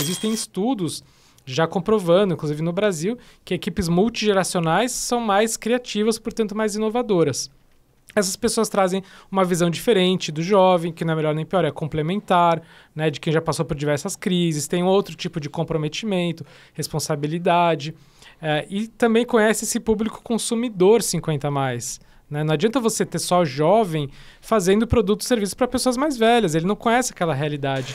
existem estudos já comprovando, inclusive no Brasil, que equipes multigeracionais são mais criativas, portanto mais inovadoras. Essas pessoas trazem uma visão diferente do jovem, que não é melhor nem pior, é complementar, né, de quem já passou por diversas crises, tem outro tipo de comprometimento, responsabilidade, é, e também conhece esse público consumidor 50 mais. Né? Não adianta você ter só jovem fazendo produtos e serviços para pessoas mais velhas, ele não conhece aquela realidade.